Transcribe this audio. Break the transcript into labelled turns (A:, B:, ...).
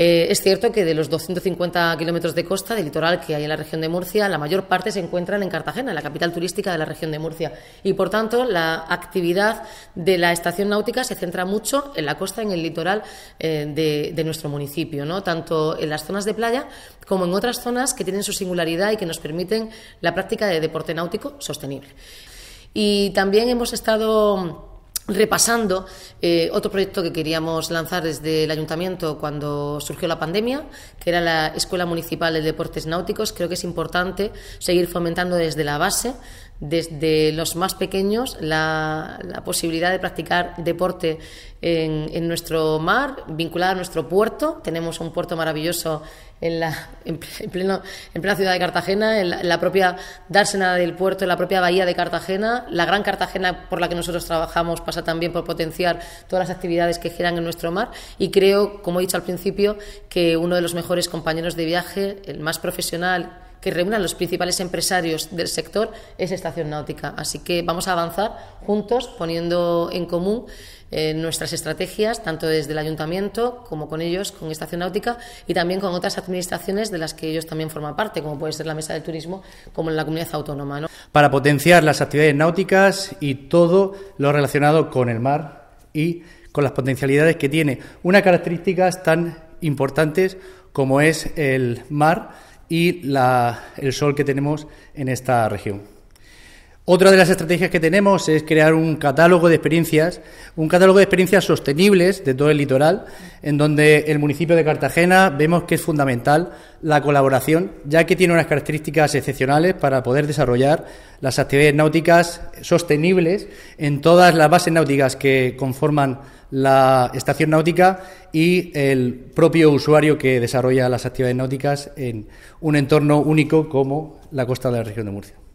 A: Eh, es cierto que de los 250 kilómetros de costa, de litoral que hay en la región de Murcia, la mayor parte se encuentran en Cartagena, la capital turística de la región de Murcia. Y por tanto, la actividad de la estación náutica se centra mucho en la costa, en el litoral eh, de, nuestro municipio, ¿no? tanto en las zonas de playa como en otras zonas que tienen su singularidad y que nos permiten la práctica de deporte náutico sostenible. Y también hemos estado repasando eh, otro proyecto que queríamos lanzar desde el ayuntamiento cuando surgió la pandemia, que era la Escuela Municipal de Deportes Náuticos. Creo que es importante seguir fomentando desde la base desde los más pequeños la, posibilidad de practicar deporte en, nuestro mar, vinculada a nuestro puerto. Tenemos un puerto maravilloso en, la, pleno, en plena ciudad de Cartagena, en la, propia dársena del puerto, en la propia bahía de Cartagena. La gran Cartagena por la que nosotros trabajamos pasa también por potenciar todas las actividades que giran en nuestro mar. Y creo, como he dicho al principio, que uno de los mejores compañeros de viaje, el más profesional que reúna los principales empresarios del sector es Estación Náutica. Así que vamos a avanzar juntos poniendo en común eh, nuestras estrategias, tanto desde el ayuntamiento como con ellos, con Estación Náutica y también con otras administraciones de las que ellos también forman parte, como puede ser la Mesa del Turismo, como en la comunidad autónoma.
B: Para potenciar las actividades náuticas y todo lo relacionado con el mar y con las potencialidades que tiene. Unas características tan importantes como es el mar y el sol que tenemos en esta región. Otra de las estrategias que tenemos es crear un catálogo de experiencias, un catálogo de experiencias sostenibles de todo el litoral, en donde el municipio de Cartagena vemos que es fundamental la colaboración, ya que tiene unas características excepcionales para poder desarrollar las actividades náuticas sostenibles en todas las bases náuticas que conforman la estación náutica y el propio usuario que desarrolla las actividades náuticas en un entorno único como la costa de la región de Murcia.